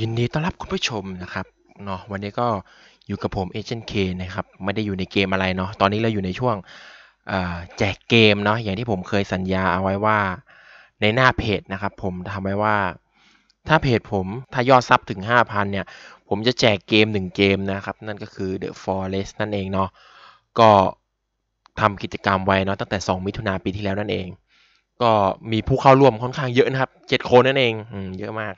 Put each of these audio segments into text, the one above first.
ยินดีต้อนรับคุณผู้ชมนะครับเนาะวันนี้ก็อยู่กับผมเอเจนต์เคนะครับ ไม่ได้อยู่ในเกมอะไรเนาะตอนนี้เราอยู่ในช่วงแจกเกมเนาะอย่างที่ผมเคยสัญญาเอาไว้ว่าในหน้าเพจนะครับผมทำไว้ว่าถ้าเพจผมถ้ายอดซับถึง 5,000 เนี่ย ผมจะแจกเกม 1 เกมนะครับ นั่นก็คือ The Forest นั่นเองเนาะก็ทำกิจกรรมไว้เนาะตั้งแต่ 2 มิถุนาปีที่แล้วนั่นเอง ก็มีผู้เข้าร่วมค่อนข้างเยอะนะครับ7คนนั่นเองอเยอะมาก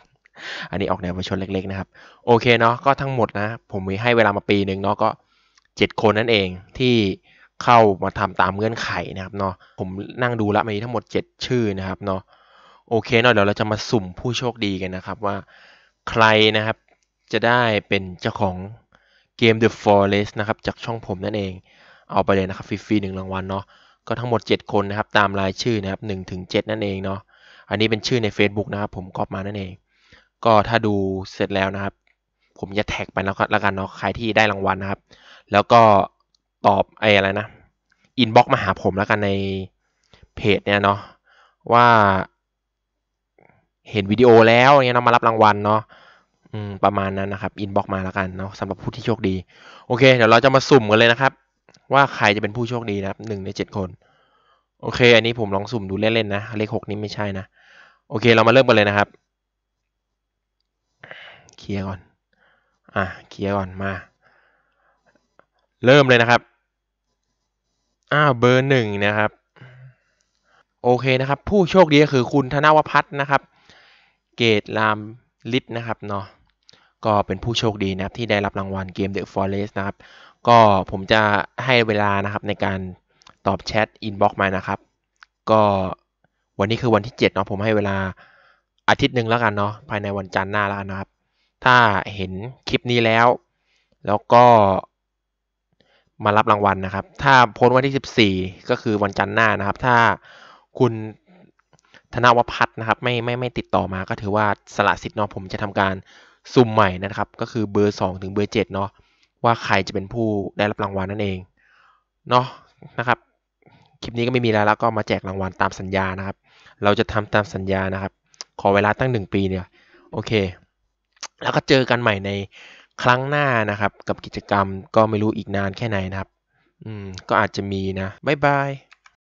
อันนี้ออกแนวประชดเล็ก ๆ นะครับโอเคเนาะก็ทั้งหมดนะผมมีให้เวลามาปีหนึ่งเนาะก็ 7 คนนั่นเอง ที่เข้ามาทำตามเงื่อนไขนะครับเนาะผมนั่งดูละมีทั้งหมด 7 ชื่อนะครับเนาะโอเคเนาะเดี๋ยวเราจะมาสุ่มผู้โชคดีกันนะครับ ว่า ใครนะครับจะได้เป็นเจ้าของเกม The Forest นะครับจากช่องผมนั่นเอง เอาไปเลยนะครับฟรีๆหนึ่งรางวัลเนาะก็ทั้งหมด 7 คนนะครับตามรายชื่อนะครับ1ถึง7นั่นเองเนาะอันนี้เป็นชื่อใน Facebook นะครับผมกรอบมานั่นเองก็ถ้าดูเสร็จแล้วนะครับ ผมจะแท็กไปแล้วก็แล้วกันเนาะใครที่ได้รางวัลนะครับ แล้วก็ตอบไอ้อะไรนะอินบ็อกมาหาผมแล้วกันในเพจ เนี่ยเนาะว่าเห็นวิดีโอแล้วเนี่ยนะมารับรางวัลเนาะประมาณนั้นนะครับ อินบ็อกมาแล้วกันเนาะสำหรับผู้ที่โชคดี โอเค เดี๋ยวเราจะมาสุ่มกันเลยนะครับ ว่าใครจะเป็นผู้โชคดีนะครับหนึ่งในเจ็ดคน โอเค อันนี้ผมลองสุ่มดูเล่นๆนะเลขหกนี้ไม่ใช่นะโอเค เรามาเริ่มกันเลยนะครับเคลียร์ก่อน อ่ะเคลียร์ก่อน มา เริ่มเลยนะครับ อ้าว เบอร์หนึ่งนะครับ โอเคนะครับ ผู้โชคดีก็คือคุณธนวพัฒน์นะครับ เกตรามลิศนะครับเนาะ ก็เป็นผู้โชคดีนะครับ ที่ได้รับรางวัลเกมเดอะฟอเรสนะครับ ก็ผมจะให้เวลานะครับในการตอบแชทอินบ็อกมานะครับ ก็วันนี้คือวันที่7เนาะผมให้เวลาอาทิตย์หนึ่งแล้วกันเนาะภายในวันจันทร์หน้าแล้วกันนะครับถ้าเห็นคลิปนี้แล้ว แล้วก็มารับรางวัลนะครับ ถ้าพ้นวันที่14ก็คือวันจันทร์หน้านะครับ ถ้าคุณธนวพัฒน์นะครับไม่ไม่ไม่ติดต่อมาก็ถือว่าสละสิทธิ์เนาะผมจะทำการซุ่มใหม่นะครับ ก็คือเบอร์ 2 ถึงเบอร์7เนาะว่าใครจะเป็นผู้ได้รับรางวัลนั่นเองเนาะนะครับ คลิปนี้ก็ไม่มีแล้วแล้วก็มาแจกรางวัลตามสัญญานะครับ เราจะทำตามสัญญานะครับ ขอเวลาตั้ง 1 ปีเนี่ยโอเคแล้วก็เจอกันใหม่ในครั้งหน้านะครับ กับกิจกรรมก็ไม่รู้อีกนานแค่ไหนนะครับ อืมก็อาจจะมีนะ บ๊ายบาย